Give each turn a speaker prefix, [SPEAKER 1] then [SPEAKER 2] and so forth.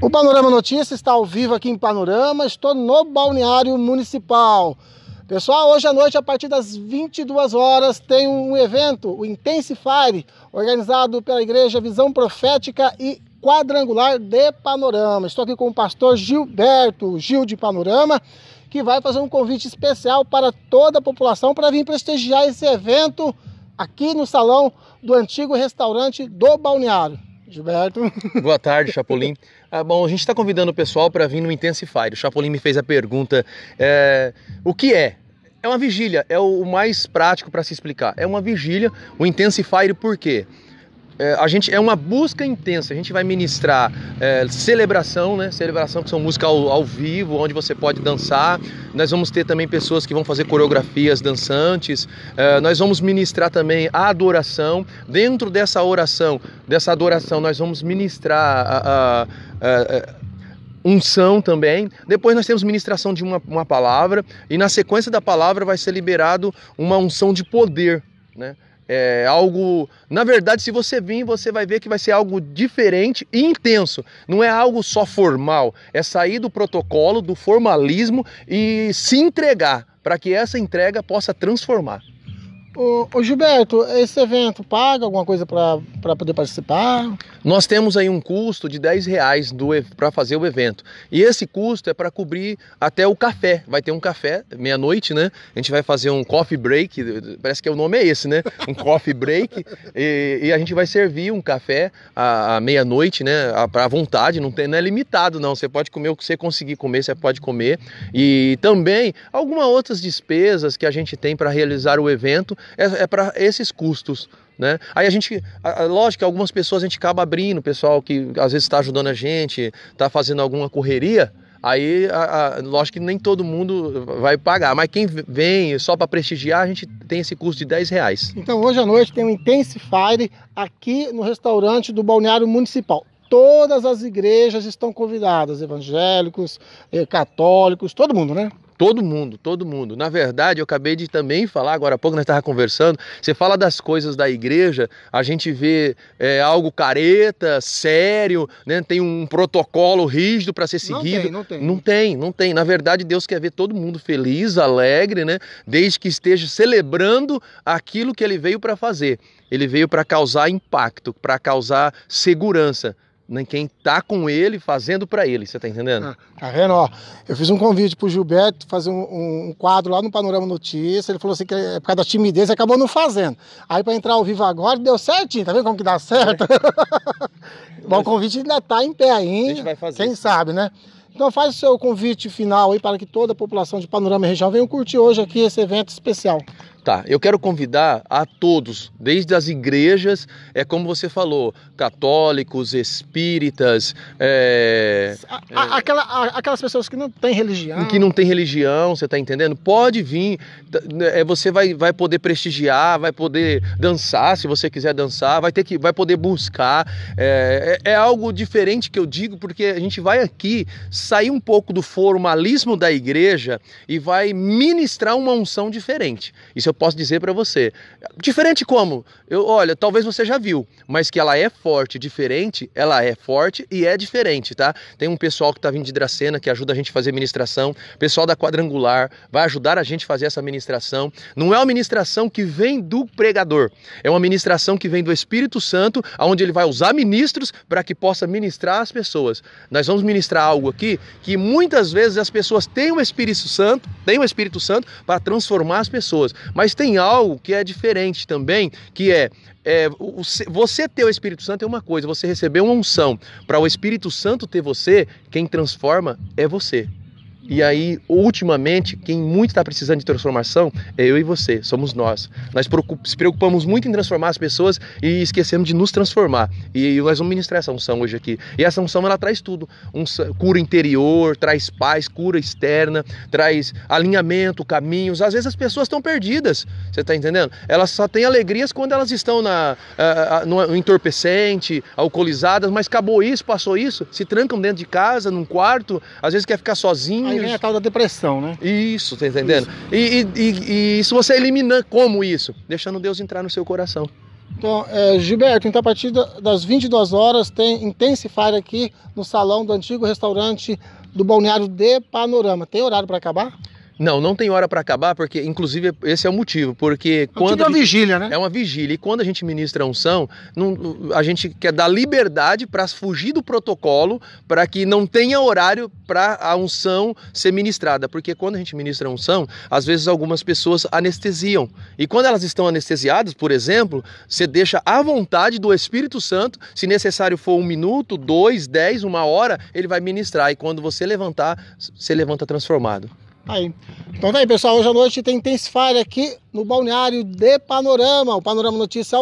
[SPEAKER 1] O Panorama Notícias está ao vivo aqui em Panorama. Estou no Balneário Municipal. Pessoal, hoje à noite, a partir das 22 horas, tem um evento, o Intensify, organizado pela Igreja Visão Profética e Quadrangular de Panorama. Estou aqui com o pastor Gilberto, Gil de Panorama, que vai fazer um convite especial para toda a população para vir prestigiar esse evento aqui no salão do antigo restaurante do Balneário. Gilberto.
[SPEAKER 2] Boa tarde, Chapolin. Ah, bom, a gente está convidando o pessoal para vir no Intensifier. O Chapolin me fez a pergunta: é, o que é é uma vigília, é o mais prático para se explicar. É uma vigília, o Intensifier por quê? é, a gente é uma busca intensa. A gente vai ministrar é, celebração, né? Celebração que são músicas ao, ao, vivo, onde você pode dançar. Nós vamos ter também pessoas que vão fazer coreografias dançantes. É, nós vamos ministrar também a adoração. Dentro dessa oração, dessa adoração, nós vamos ministrar a, a, a é, é, unção também. Depois nós temos ministração de uma, uma palavra e na sequência da palavra vai ser liberado uma unção de poder, né? É algo, na verdade, se você vir, você vai ver que vai ser algo diferente e intenso. Não é algo só formal, é sair do protocolo, do formalismo e se entregar para que essa entrega possa transformar. Ô, ô, Gilberto,
[SPEAKER 1] esse evento paga alguma coisa para poder
[SPEAKER 2] participar? Nós temos aí um custo de 10 reais para fazer o evento. E esse custo é para cobrir até o café. Vai ter um café, meia-noite, né? A gente vai fazer um coffee break, parece que o nome é esse, né? Um coffee break. e, e, a gente vai servir um café à, à meia-noite, né? Para vontade, não, tem, não é limitado, não. Você pode comer o que você conseguir comer, você pode comer. E também algumas outras despesas que a gente tem para realizar o evento é, é para esses custos. Né? Aí a gente, lógico, algumas pessoas a gente acaba abrindo, pessoal que às vezes está ajudando a gente, está fazendo alguma correria, aí a, a, lógico que nem todo mundo vai pagar, mas quem vem só para prestigiar, a gente tem esse custo de 10 reais. Então
[SPEAKER 1] hoje à noite tem um Intense Fire aqui no restaurante do Balneário Municipal. Todas as igrejas estão convidadas, evangélicos, eh, católicos, todo mundo, né?
[SPEAKER 2] Todo mundo, todo mundo. Na verdade, eu acabei de também falar, agora há pouco nós estávamos conversando, você fala das coisas da igreja, a gente vê é, algo careta, sério, né? tem um protocolo rígido para ser seguido. Não tem, não tem. Não tem, não tem. Na verdade, Deus quer ver todo mundo feliz, alegre, né? desde que esteja celebrando aquilo que ele veio para fazer. Ele veio para causar impacto, para causar segurança nem quem tá com ele fazendo para ele, você tá entendendo? Ah,
[SPEAKER 1] tá vendo, ó. Eu fiz um convite pro Gilberto fazer um, um, quadro lá no Panorama Notícia, ele falou assim que é por causa da timidez, acabou não fazendo. Aí para entrar ao vivo agora deu certinho, tá vendo como que dá certo? É. Bom, o convite ainda tá em pé ainda. A gente vai fazer. Quem sabe, né? Então faz o seu convite final aí para que toda a população de Panorama e Região curtir hoje aqui esse evento especial.
[SPEAKER 2] Tá, eu quero convidar a todos, desde as igrejas, é como você falou, católicos, espíritas. É, a, é,
[SPEAKER 1] aquela, a, aquelas pessoas
[SPEAKER 2] que não têm religião. Que não têm religião, você está entendendo? Pode vir, né, é, você vai, vai poder prestigiar, vai poder dançar, se você quiser dançar, vai, ter que, vai poder buscar. É, é, é algo diferente que eu digo, porque a gente vai aqui sair um pouco do formalismo da igreja e vai ministrar uma unção diferente. Isso é eu posso dizer para você. Diferente como? Eu, olha, talvez você já viu, mas que ela é forte, diferente, ela é forte e é diferente, tá? Tem um pessoal que tá vindo de Dracena que ajuda a gente a fazer ministração, pessoal da Quadrangular vai ajudar a gente a fazer essa ministração. Não é uma ministração que vem do pregador, é uma ministração que vem do Espírito Santo, aonde ele vai usar ministros para que possa ministrar as pessoas. Nós vamos ministrar algo aqui que muitas vezes as pessoas têm o Espírito Santo, têm o Espírito Santo para transformar as pessoas, mas tem algo que é diferente também, que é, é você ter o Espírito Santo é uma coisa, você receber uma unção. Para o Espírito Santo ter você, quem transforma é você. E aí, ultimamente, quem muito está precisando de transformação é eu e você, somos nós. Nós se preocupamos muito em transformar as pessoas e esquecemos de nos transformar. E nós vamos ministrar essa unção hoje aqui. E essa unção ela traz tudo: um cura interior, traz paz, cura externa, traz alinhamento, caminhos. Às vezes as pessoas estão perdidas, você está entendendo? Elas só têm alegrias quando elas estão na, no entorpecente, alcoolizadas, mas acabou isso, passou isso, se trancam dentro de casa, num quarto, às vezes quer ficar sozinho. Aí é a tal da depressão, né? Isso, tá entendendo? Isso. E, e, e, e, isso você elimina como isso? Deixando Deus entrar no seu coração. Então, é, Gilberto, então a partir das 22 horas tem Intensify
[SPEAKER 1] aqui no salão do antigo restaurante do Balneário de Panorama. Tem horário para acabar?
[SPEAKER 2] Não, não tem hora para acabar, porque inclusive esse é o motivo, porque é tipo quando é uma vigília, né? É uma vigília e quando a gente ministra a unção, não, a gente quer dar liberdade para fugir do protocolo, para que não tenha horário para a unção ser ministrada, porque quando a gente ministra a unção, às vezes algumas pessoas anestesiam. E quando elas estão anestesiadas, por exemplo, você deixa à vontade do Espírito Santo, se necessário for um minuto, dois, dez, uma hora, ele vai ministrar. E quando você levantar, você levanta transformado
[SPEAKER 1] aí. Então tá aí, pessoal. Hoje à noite tem Intensifier aqui no Balneário de Panorama. O Panorama Notícia